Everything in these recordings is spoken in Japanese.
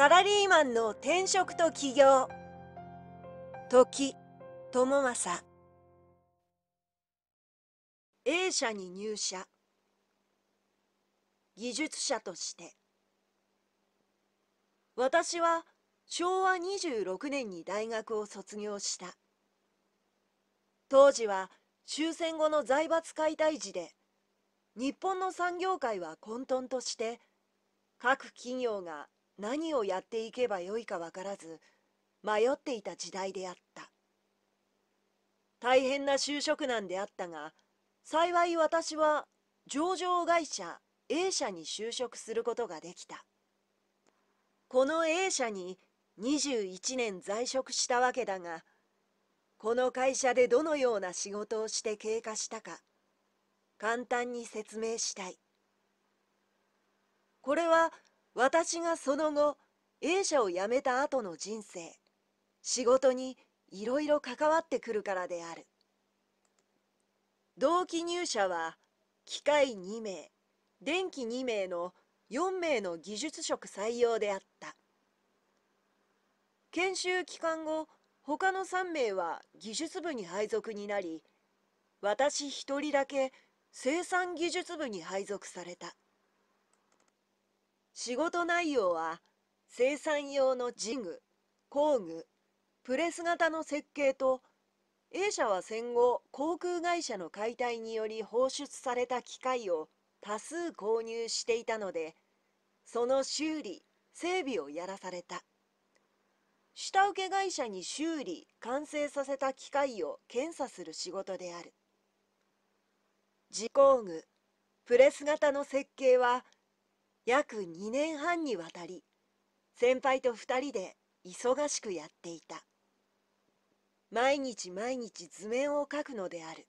サラリーマンの転職と起業時友政 A 社に入社技術者として私は昭和26年に大学を卒業した当時は終戦後の財閥解体時で日本の産業界は混沌として各企業が何をやっていけばよいかわからず迷っていた時代であった大変な就職難であったが幸い私は上場会社 A 社に就職することができたこの A 社に21年在職したわけだがこの会社でどのような仕事をして経過したか簡単に説明したいこれは私がその後 A 社を辞めた後の人生仕事にいろいろ関わってくるからである同期入社は機械2名電気2名の4名の技術職採用であった研修期間後他の3名は技術部に配属になり私1人だけ生産技術部に配属された。仕事内容は生産用のジグ、工具、プレス型の設計と A 社は戦後航空会社の解体により放出された機械を多数購入していたのでその修理整備をやらされた下請け会社に修理完成させた機械を検査する仕事である自工具プレス型の設計は約2年半にわたり先輩と2人で忙しくやっていた毎日毎日図面を描くのである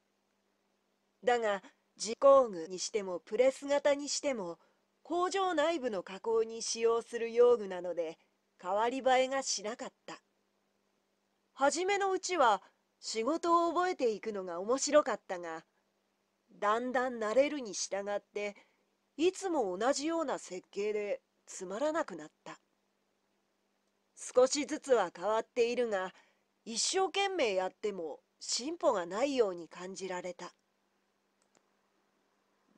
だが自工具にしてもプレス型にしても工場内部の加工に使用する用具なので変わり映えがしなかった初めのうちは仕事を覚えていくのが面白かったがだんだん慣れるに従っていつも同じような設計でつまらなくなった少しずつは変わっているが一生懸命やっても進歩がないように感じられた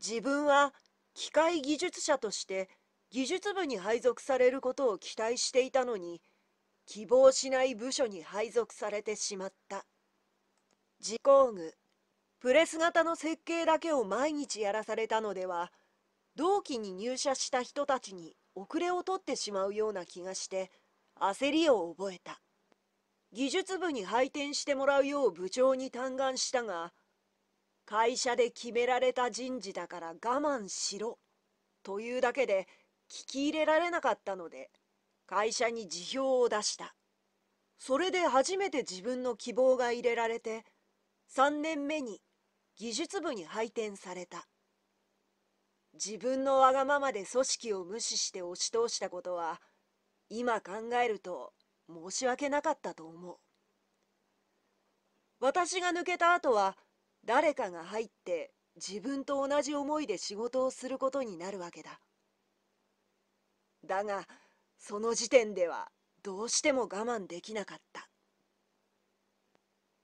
自分は機械技術者として技術部に配属されることを期待していたのに希望しない部署に配属されてしまった自工具プレス型の設計だけを毎日やらされたのでは同期に入社した人たちに遅れを取ってしまうような気がして焦りを覚えた技術部に配点してもらうよう部長に嘆願したが会社で決められた人事だから我慢しろというだけで聞き入れられなかったので会社に辞表を出したそれで初めて自分の希望が入れられて3年目に技術部に配点された自分のわがままで組織を無視して押し通したことは今考えると申し訳なかったと思う私が抜けた後は誰かが入って自分と同じ思いで仕事をすることになるわけだだがその時点ではどうしても我慢できなかった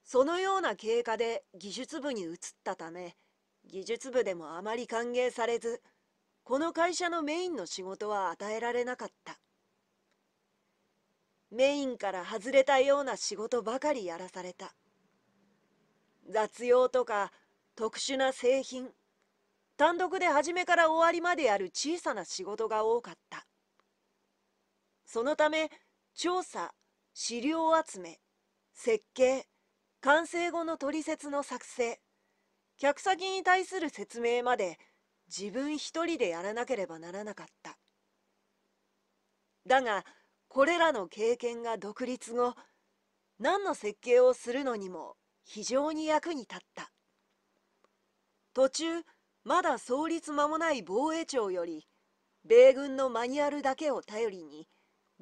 そのような経過で技術部に移ったため技術部でもあまり歓迎されずこの会社のメインの仕事は与えられなかったメインから外れたような仕事ばかりやらされた雑用とか特殊な製品単独で初めから終わりまでやる小さな仕事が多かったそのため調査資料集め設計完成後の取説の作成客先に対する説明まで自分一人でやらなければならなかっただがこれらの経験が独立後何の設計をするのにも非常に役に立った途中まだ創立間もない防衛庁より米軍のマニュアルだけを頼りに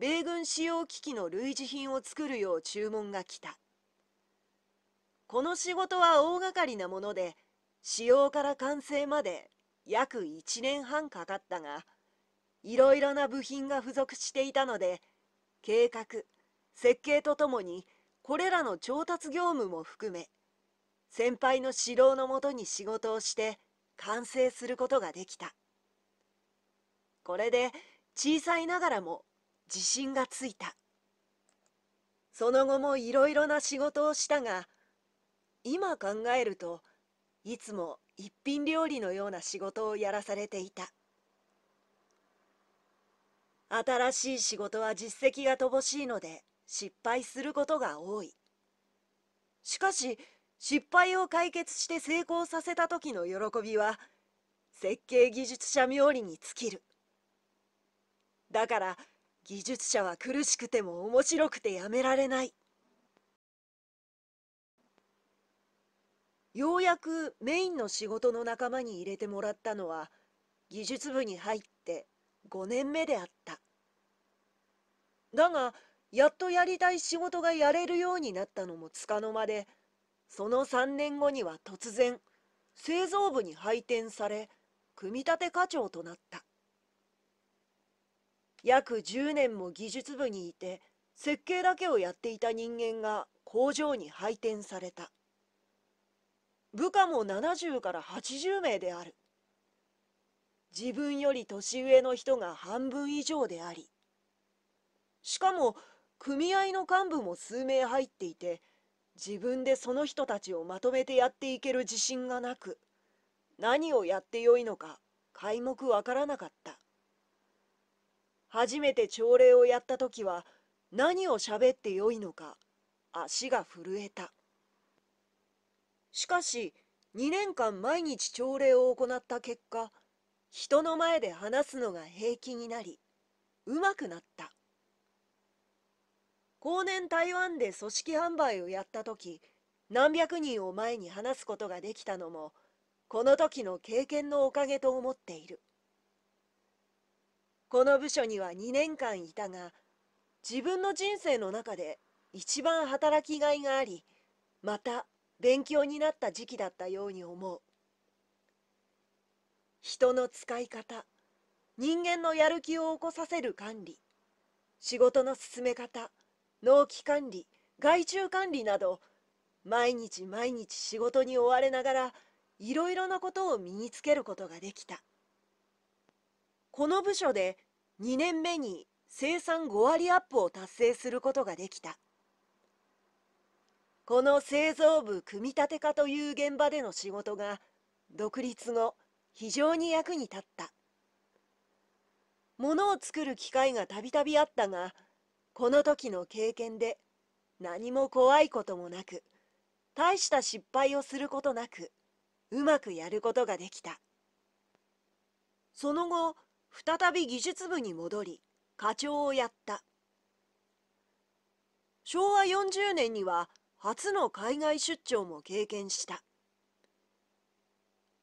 米軍使用機器の類似品を作るよう注文が来たこの仕事は大掛かりなもので使用から完成まで約1年半かかったがいろいろな部品が付属していたので計画設計とともにこれらの調達業務も含め先輩の指導のもとに仕事をして完成することができたこれで小さいながらも自信がついたその後もいろいろな仕事をしたが今考えるといつも一品料理のような仕事をやらされていた新しい仕事は実績が乏しいので失敗することが多いしかし失敗を解決して成功させた時の喜びは設計技術者冥利に尽きるだから技術者は苦しくても面白くてやめられないようやくメインの仕事の仲間に入れてもらったのは技術部に入って5年目であっただがやっとやりたい仕事がやれるようになったのもつかの間でその3年後には突然製造部に配転され組み立て課長となった約10年も技術部にいて設計だけをやっていた人間が工場に配転された部下も70から80名である自分より年上の人が半分以上でありしかも組合の幹部も数名入っていて自分でその人たちをまとめてやっていける自信がなく何をやってよいのか皆目わからなかった初めて朝礼をやった時は何をしゃべってよいのか足が震えたしかし2年間毎日朝礼を行った結果人の前で話すのが平気になりうまくなった後年台湾で組織販売をやった時何百人を前に話すことができたのもこの時の経験のおかげと思っているこの部署には2年間いたが自分の人生の中で一番働きがいがありまた勉強になった時期だったように思う人の使い方人間のやる気を起こさせる管理仕事の進め方納期管理害虫管理など毎日毎日仕事に追われながらいろいろなことを身につけることができたこの部署で2年目に生産5割アップを達成することができたこの製造部組み立て課という現場での仕事が独立後非常に役に立った物を作る機会がたびたびあったがこの時の経験で何も怖いこともなく大した失敗をすることなくうまくやることができたその後再び技術部に戻り課長をやった昭和40年には初の海外出張も経験した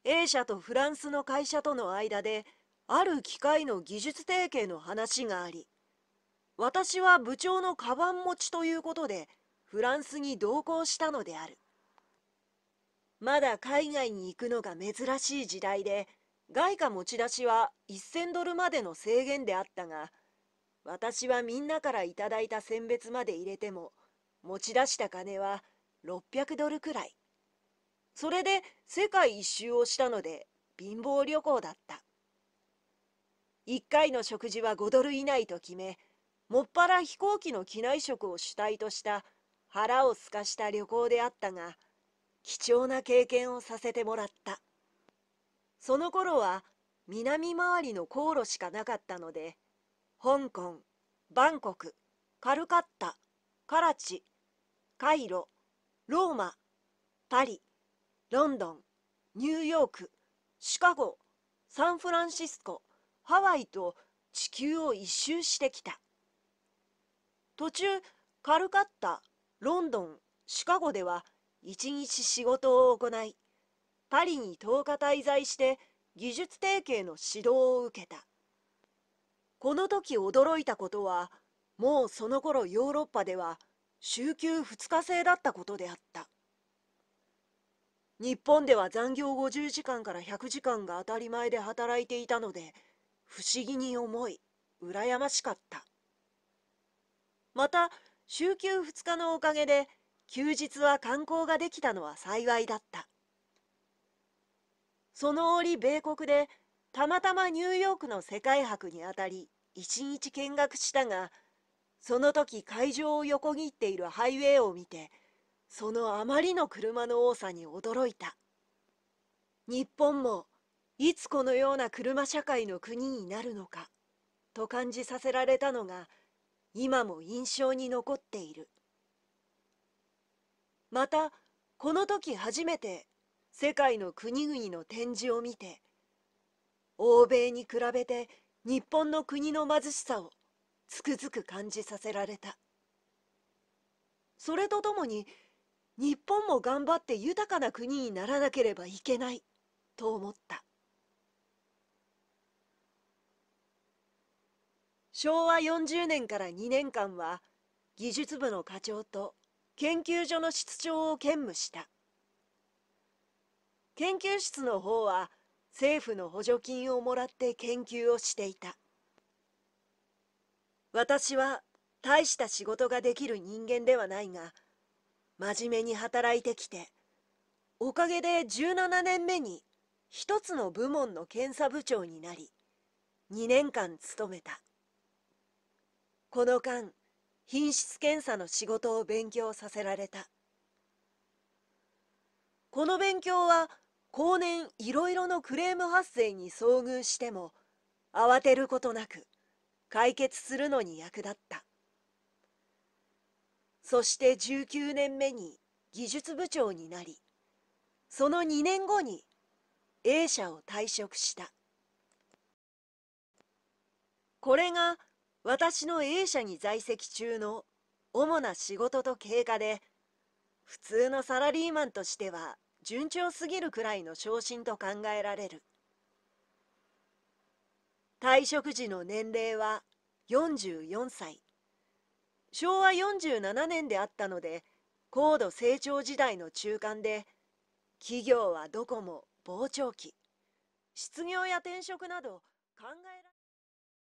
A 社とフランスの会社との間である機械の技術提携の話があり私は部長のカバン持ちということでフランスに同行したのであるまだ海外に行くのが珍しい時代で外貨持ち出しは1000ドルまでの制限であったが私はみんなからいただいた選別まで入れても持ち出した金は600ドルくらいそれで世界一周をしたので貧乏旅行だった1回の食事は5ドル以内と決めもっぱら飛行機の機内食を主体とした腹をすかした旅行であったが貴重な経験をさせてもらったその頃は南回りの航路しかなかったので香港バンコクカルカッタカラチカイロローマパリロンドンニューヨークシカゴサンフランシスコハワイと地球を一周してきた途中カルカッタロンドンシカゴでは一日仕事を行いパリに10日滞在して技術提携の指導を受けたこの時驚いたことはもうその頃ヨーロッパでは週休2日制だったことであった日本では残業50時間から100時間が当たり前で働いていたので不思議に思い羨ましかったまた週休2日のおかげで休日は観光ができたのは幸いだったその折米国でたまたまニューヨークの世界博にあたり一日見学したがその時会場を横切っているハイウェイを見てそのあまりの車の多さに驚いた日本もいつこのような車社会の国になるのかと感じさせられたのが今も印象に残っているまたこの時初めて世界の国々の展示を見て欧米に比べて日本の国の貧しさをつくづく感じさせられたそれとともに日本も頑張って豊かな国にならなければいけないと思った昭和40年から2年間は技術部の課長と研究所の室長を兼務した研究室の方は政府の補助金をもらって研究をしていた私は大した仕事ができる人間ではないが真面目に働いてきておかげで17年目に一つの部門の検査部長になり2年間勤めたこの間品質検査の仕事を勉強させられたこの勉強は後年いろいろのクレーム発生に遭遇しても慌てることなく解決するのに役立ったそして19年目に技術部長になりその2年後に A 社を退職したこれが私の A 社に在籍中の主な仕事と経過で普通のサラリーマンとしては順調すぎるくらいの昇進と考えられる。退職時の年齢は44歳昭和47年であったので高度成長時代の中間で企業はどこも膨張期失業や転職など考えられ